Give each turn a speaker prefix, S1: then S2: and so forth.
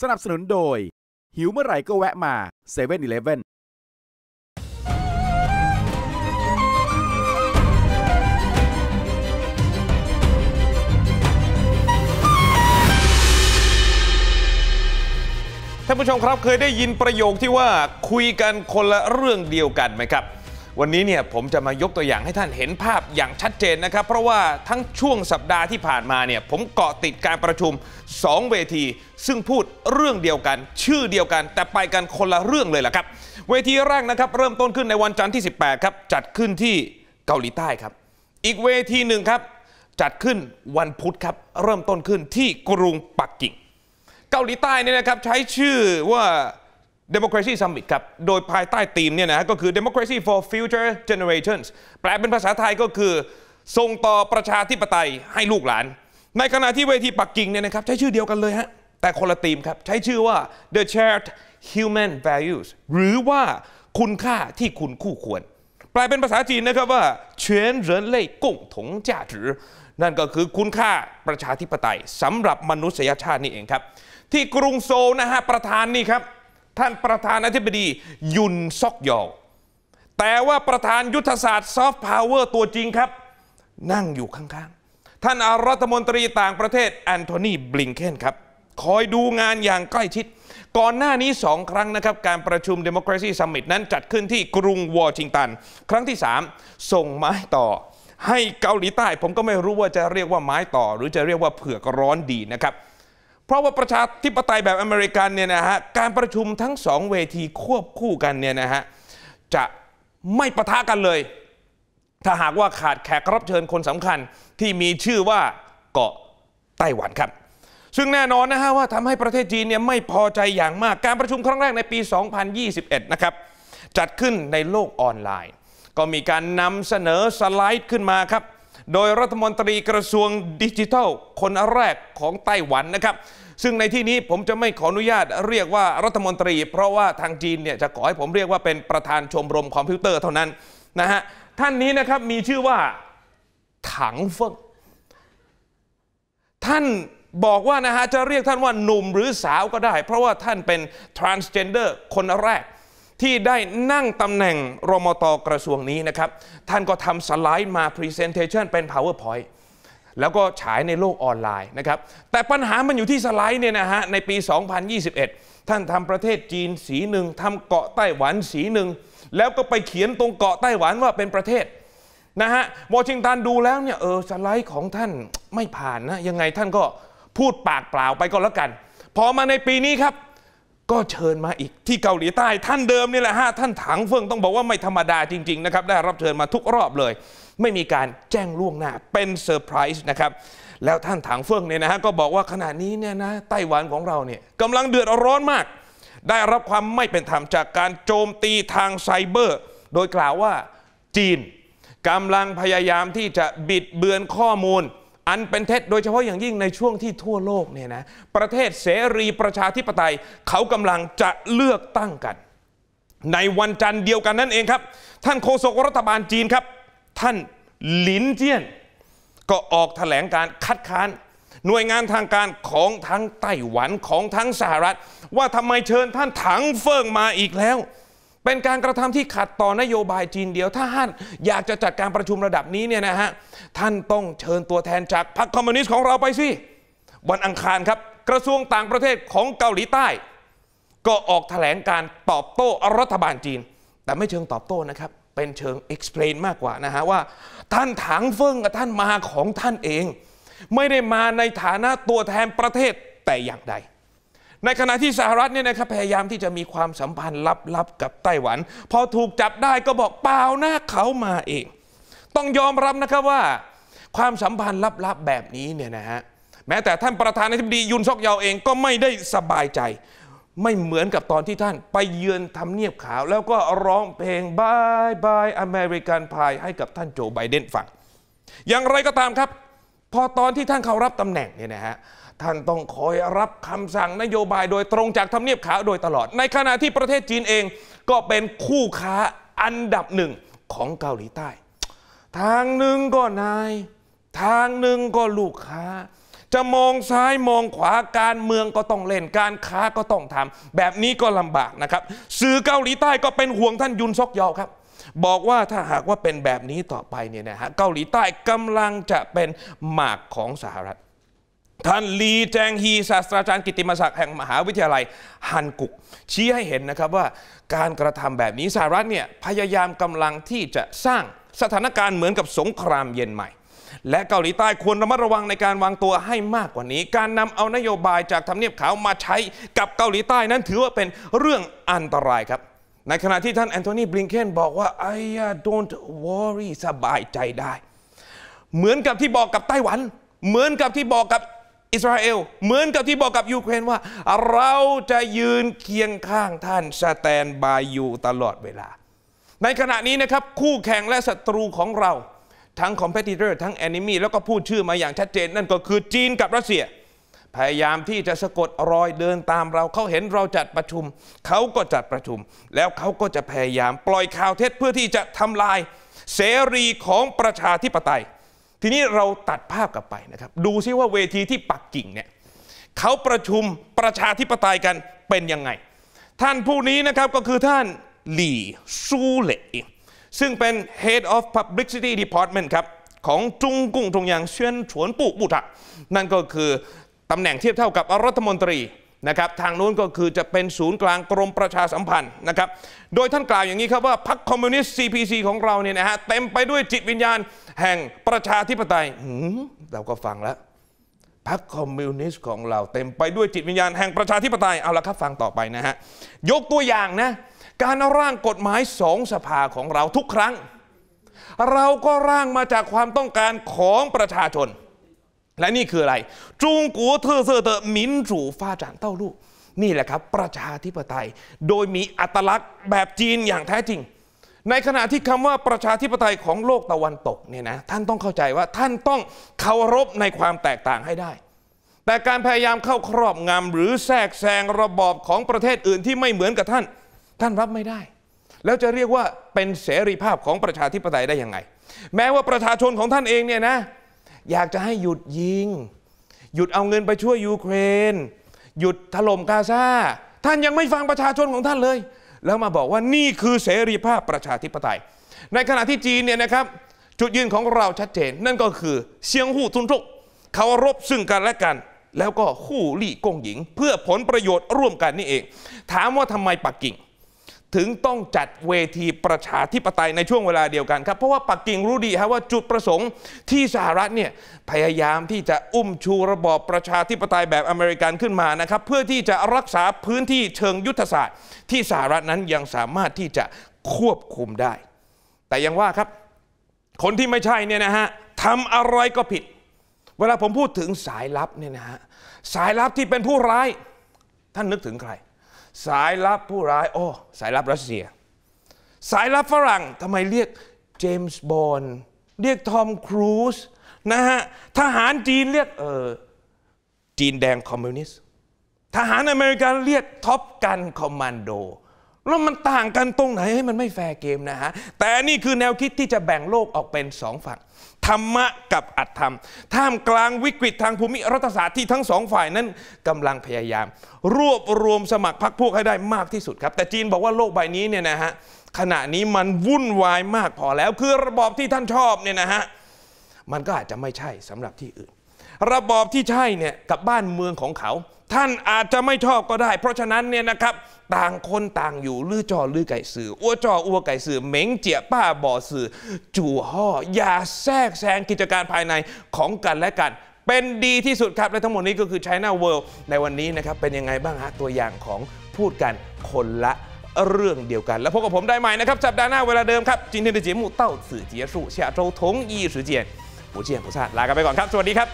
S1: สนับสนุนโดย หิวเมื่อไหร่ก็แวะมา7 e เ e ่ e อีเลท่านผู้ชมครับเคยได้ยินประโยคที่ว่าคุยกันคนละเรื่องเดียวกันไหมครับวันนี้เนี่ยผมจะมายกตัวอย่างให้ท่านเห็นภาพอย่างชัดเจนนะครับ เพราะว่าทั้งช่วงสัปดาห์ที่ผ่านมาเนี่ย ผมเกาะติดการประชุม 2 เวที ซึ่งพูดเรื่องเดียวกัน ชื่อเดียวกัน แต่ไปกันคนละเรื่องเลยล่ะครับ เวทีแรกนะครับ เริ่มต้นขึ้นในวันจันทร์ที่18ครับจัดขึ้นที่เกาหลีใต้ครับ อีกเวทีหนึ่งครับ จัดขึ้นวันพุธครับ เริ่มต้นขึ้นที่กรุงปักกิ่ง เกาหลีใต้เนี่ยนะครับใช้ชื่อว่า Democracy Summit ครับโดยภายใต้ธีมเนี่ยนะก็คือ Democracy for Future Generations แปลเป็นภาษาไทยก็คือส่งต่อประชาธิปไตยให้ลูกหลาน ในขณะที่เวทีปักกิ่งเนี่ยนะครับ ใช้ชื่อเดียวกันเลยฮะแต่คนละธีมครับ ใช้ชื่อว่า The Shared Human Values หรือว่าคุณค่าที่คุณคู่ควรแปลเป็นภาษาจีนนะครับว่า全人类共同价值นั่นก็คือคุณค่าประชาธิปไตยสำหรับมนุษยชาตินี่เองครับ ที่กรุงโซลนะฮะประธานนี่ครับท่านประธานาธิบดียุนซอกยอลแต่ว่าประธานยุทธศาสตร์ ซอฟต์พาวเวอร์ตัวจริงครับ นั่งอยู่ข้างๆ ท่านอารัฐมนตรีต่างประเทศแอนโทนีบลิงเคนครับ คอยดูงานอย่างใกล้ชิด ก่อนหน้านี้สองครั้งนะครับ การประชุม Democracy Summit นั้นจัดขึ้นที่กรุงวอชิงตัน ครั้งที่ 3 ส่งไม้ต่อ ให้เกาหลีใต้ ผมก็ไม่รู้ว่าจะเรียกว่าไม้ต่อหรือจะเรียกว่าเผือกร้อนดีนะครับเพราะว่าประชาธิปไตยแบบอเมริกันเนี่ยนะฮะการประชุมทั้งสองเวทีควบคู่กันเนี่ยนะฮะจะไม่ปะทะกันเลย ถ้าหากว่าขาดแขกรับเชิญคนสำคัญที่มีชื่อว่าเกาะไต้หวันครับ ซึ่งแน่นอนนะฮะว่าทำให้ประเทศจีนเนี่ยไม่พอใจอย่างมากการประชุมครั้งแรกในปี 2021 นะครับ จัดขึ้นในโลกออนไลน์ ก็มีการนำเสนอสไลด์ขึ้นมาครับโดยรัฐมนตรีกระทรวงดิจิทัล คนแรกของไต้หวันนะครับ ซึ่งในที่นี้ผมจะไม่ขออนุญาตเรียกว่ารัฐมนตรี เพราะว่าทางจีนเนี่ยจะขอให้ผมเรียกว่าเป็นประธานชมรมคอมพิวเตอร์เท่านั้นนะฮะท่านนี้นะครับมีชื่อว่าถังเฟิง ท่านบอกว่านะฮะจะเรียกท่านว่าหนุ่มหรือสาวก็ได้ เพราะว่าท่านเป็น transgender คนแรกที่ได้นั่งตำแหน่งรมตกระทรวงนี้นะครับ ท่านก็ทำสไลด์มาพรีเซนเทชันเป็น powerpoint แล้วก็ฉายในโลกออนไลน์นะครับ แต่ปัญหามันอยู่ที่สไลด์เนี่ยนะฮะในปี 2021 ท่านทำประเทศจีนสีหนึ่งทำเกาะไต้หวันสีหนึ่ง แล้วก็ไปเขียนตรงเกาะไต้หวันว่าเป็นประเทศ นะฮะวอชิงตันดูแล้วเนี่ย เออ สไลด์ของท่านไม่ผ่านนะยังไงท่านก็พูดปากเปล่าไปก็แล้วกัน พอมาในปีนี้ครับก็เชิญมาอีกที่เกาหลีใต้ ท่านเดิมนี่แหละฮะท่านถังเฟิงต้องบอกว่าไม่ธรรมดาจริงๆนะครับ ได้รับเชิญมาทุกรอบเลย ไม่มีการแจ้งล่วงหน้าเป็นเซอร์ไพรส์นะครับแล้วท่านถังเฟิงเนี่ยนะฮะก็บอกว่าขณะนี้เนี่ยนะไต้หวันของเราเนี่ยกำลังเดือดร้อนมาก ได้รับความไม่เป็นธรรมจากการโจมตีทางไซเบอร์โดยกล่าวว่าจีนกำลังพยายามที่จะบิดเบือนข้อมูลอันเป็นเท็จโดยเฉพาะอย่างยิ่งในช่วงที่ทั่วโลกเนี่ยนะ ประเทศเสรีประชาธิปไตยเขากำลังจะเลือกตั้งกัน ในวันจันทร์เดียวกันนั่นเองครับ ท่านโฆษกรัฐบาลจีนครับ ท่านหลินเจี้ยน ก็ออกแถลงการคัดค้าน หน่วยงานทางการของทั้งไต้หวันของทั้งสหรัฐ ว่าทำไมเชิญท่านถังเฟิ่งมาอีกแล้วเป็นการกระทำที่ขัดต่อนโยบายจีนเดียวถ้าท่านอยากจะจัดการประชุมระดับนี้เนี่ยนะฮะท่านต้องเชิญตัวแทนจากพรรคคอมมิวนิสต์ของเราไปสิ วันอังคารครับ กระทรวงต่างประเทศของเกาหลีใต้ ก็ออกแถลงการตอบโต้รัฐบาลจีน แต่ไม่เชิงตอบโต้นะครับ เป็นเชิง explain มากกว่านะฮะว่า ท่านถังเฟิงกับท่านมาของท่านเอง ไม่ได้มาในฐานะตัวแทนประเทศแต่อย่างใดในขณะที่สหรัฐเนี่ยนะครับพยายามที่จะมีความสัมพันธ์ลับๆกับไต้หวัน พอถูกจับได้ก็บอกเปล่าหน้าเขามาเอง ต้องยอมรับนะครับว่า ความสัมพันธ์ลับๆแบบนี้เนี่ยนะฮะ แม้แต่ท่านประธานาธิบดียุนซอกเยาเองก็ไม่ได้สบายใจ ไม่เหมือนกับตอนที่ท่านไปเยือนทำเนียบขาว แล้วก็ร้องเพลงบายบายอเมริกันพายให้กับท่านโจไบเดนฟัง อย่างไรก็ตามครับ พอตอนที่ท่านเข้ารับตำแหน่งเนี่ยนะฮะท่านต้องคอยรับคำสั่งนโยบายโดยตรงจากทำเนียบขาวโดยตลอด ในขณะที่ประเทศจีนเองก็เป็นคู่ค้าอันดับหนึ่งของเกาหลีใต้ ทางหนึ่งก็นาย ทางหนึ่งก็ลูกค้า จะมองซ้ายมองขวาการเมืองก็ต้องเล่นการค้าก็ต้องทำ แบบนี้ก็ลำบากนะครับ สื่อเกาหลีใต้ก็เป็นห่วงท่านยุนซอกยอครับ บอกว่าถ้าหากว่าเป็นแบบนี้ต่อไปเนี่ยนะฮะ เกาหลีใต้กำลังจะเป็นหมากของสหรัฐท่านลีแจงฮีศาสตราจารย์กิติมศักดิ์แห่งมหาวิทยาลัยฮันกุกชี้ให้เห็นนะครับว่าการกระทำแบบนี้สหรัฐเนี่ยพยายามกำลังที่จะสร้างสถานการณ์เหมือนกับสงครามเย็นใหม่ และเกาหลีใต้ควรระมัดระวังในการวางตัวให้มากกว่านี้ การนำเอานโยบายจากทำเนียบขาวมาใช้กับเกาหลีใต้นั้นถือว่าเป็นเรื่องอันตรายครับในขณะที่ท่านแอนโทนีบลิงเคนบอกว่าไอ้ don't worry สบายใจได้เหมือนกับที่บอกกับไต้หวัน เหมือนกับที่บอกกับอิสราเอลเหมือนกับที่บอกกับยูเครนว่า เราจะยืนเคียงข้างท่าน สแตนบายอยู่ตลอดเวลา ในขณะนี้นะครับ คู่แข่งและศัตรูของเรา ทั้งคอมเพติเตอร์ทั้งแอนิมีแล้วก็พูดชื่อมาอย่างชัดเจน นั่นก็คือจีนกับรัสเซีย พยายามที่จะสะกดรอยเดินตามเราเขาเห็นเราจัดประชุม เขาก็จัดประชุม แล้วเขาก็จะพยายามปล่อยข่าวเท็จเพื่อที่จะทำลายเสรีของประชาธิปไตยทีนี้เราตัดภาพกลับไปนะครับดูซิว่าเวทีที่ปักกิ่งเนี่ยเขาประชุมประชาธิปไตยกันเป็นยังไง ท่านผู้นี้นะครับก็คือท่านหลี่ซูเล่ซึ่งเป็น Head of Publicity Department ครับของจุงกุ้งทงยางเชียนฉวนปู่บุตะนั่นก็คือตำแหน่งเทียบเท่ากับรัฐมนตรีนะครับ ทางนู้นก็คือจะเป็นศูนย์กลางกรมประชาสัมพันธ์นะครับโดยท่านกล่าวอย่างนี้ครับว่าพรรคคอมมิวนิสต์ CPC ของเราเนี่ยนะฮะเต็มไปด้วยจิตวิญญาณแห่งประชาธิปไตยเราก็ฟังแล้วพรรคคอมมิวนิสต์ของเรา เต็มไปด้วยจิตวิญญาณแห่งประชาธิปไตยเอาละครับฟังต่อไปนะฮะยกตัวอย่างนะการร่างกฎหมายสองสภาของเราทุกครั้ง เราก็ร่างมาจากความต้องการของประชาชนและนี่คืออะไรจงกัวเทอร์เซอร์เตอมินจูฟาจานเต้าลู่นี่แหละครับประชาธิปไตยโดยมีอัตลักษณ์แบบจีนอย่างแท้จริง ในขณะที่คำว่าประชาธิปไตยของโลกตะวันตกเนี่ยนะท่านต้องเข้าใจว่าท่านต้องเคารพในความแตกต่างให้ได้ แต่การพยายามเข้าครอบงำหรือแทรกแซงระบอบของประเทศอื่นที่ไม่เหมือนกับท่าน ท่านรับไม่ได้ แล้วจะเรียกว่าเป็นเสรีภาพของประชาธิปไตยได้ยังไง แม้ว่าประชาชนของท่านเองเนี่ยนะอยากจะให้หยุดยิง หยุดเอาเงินไปช่วยยูเครนหยุดถล่มกาซาท่านยังไม่ฟังประชาชนของท่านเลย แล้วมาบอกว่านี่คือเสรีภาพประชาธิปไตย ในขณะที่จีนเนี่ยนะครับ จุดยืนของเราชัดเจนนั่นก็คือเซียงหู้ทุนทุกเคารพซึ่งกันและกัน แล้วก็คู่ลี่กงหญิงเพื่อผลประโยชน์ร่วมกันนี่เอง ถามว่าทำไมปักกิ่งถึงต้องจัดเวทีประชาธิปไตยในช่วงเวลาเดียวกันครับเพราะว่าปักกิ่งรู้ดีครับว่าจุดประสงค์ที่สหรัฐเนี่ยพยายามที่จะอุ้มชูระบอบประชาธิปไตยแบบอเมริกันขึ้นมานะครับเพื่อที่จะรักษาพื้นที่เชิงยุทธศาสตร์ ที่สหรัฐนั้นยังสามารถที่จะควบคุมได้ แต่ยังว่าครับคนที่ไม่ใช่เนี่ยนะฮะทำอะไรก็ผิด เวลาผมพูดถึงสายลับเนี่ยนะฮะสายลับที่เป็นผู้ร้ายท่านนึกถึงใครสายลับผู้ร้าย โอ้ สายลับรัสเซีย สายลับฝรั่ง ทำไมเรียกเจมส์บอนด์เรียกทอมครูซ นะฮะ ทหารจีนเรียกเออจีนแดงคอมมิวนิสต์ ทหารอเมริกันเรียกท็อปกันคอมมานโดแล้วมันต่างกันตรงไหนให้มันไม่แฟร์เกมนะฮะ แต่นี่คือแนวคิดที่จะแบ่งโลกออกเป็นสองฝั่งธรรมะกับอัตธรรม ท่ามกลางวิกฤตทางภูมิรัฐศาสตร์ที่ทั้งสองฝ่ายนั้นกำลังพยายาม รวบรวมสมัครพรรคพวกให้ได้มากที่สุดครับ แต่จีนบอกว่าโลกใบนี้เนี่ยนะฮะ ขณะนี้มันวุ่นวายมากพอแล้วคือระบอบที่ท่านชอบเนี่ยนะฮะมันก็อาจจะไม่ใช่สำหรับที่อื่น ระบอบที่ใช่เนี่ยกับบ้านเมืองของเขาท่านอาจจะไม่ชอบก็ได้ เพราะฉะนั้นเนี่ยนะครับต่างคนต่างอยู่ลื้อจอลื้อไก่สื่ออ้วจออ้วไก่สื่อเหม็งเจียป้าบ่อสื่อจู่ห่ออย่าแทรกแซงกิจการภายในของกันและกัน เป็นดีที่สุดครับ และทั้งหมดนี้ก็คือ China World ในวันนี้นะครับเป็นยังไงบ้างฮะตัวอย่างของพูดกันคนละเรื่องเดียวกัน แล้วพบกับผมได้ใหม่นะครับ สัปดาห์หน้าเวลาเดิมครับจจจิินนเเเเททตม้สื่อีียชโง今天的节目到此结束下周同ยนผู้ชาลากันไปก่อนครับสวัสดีครับ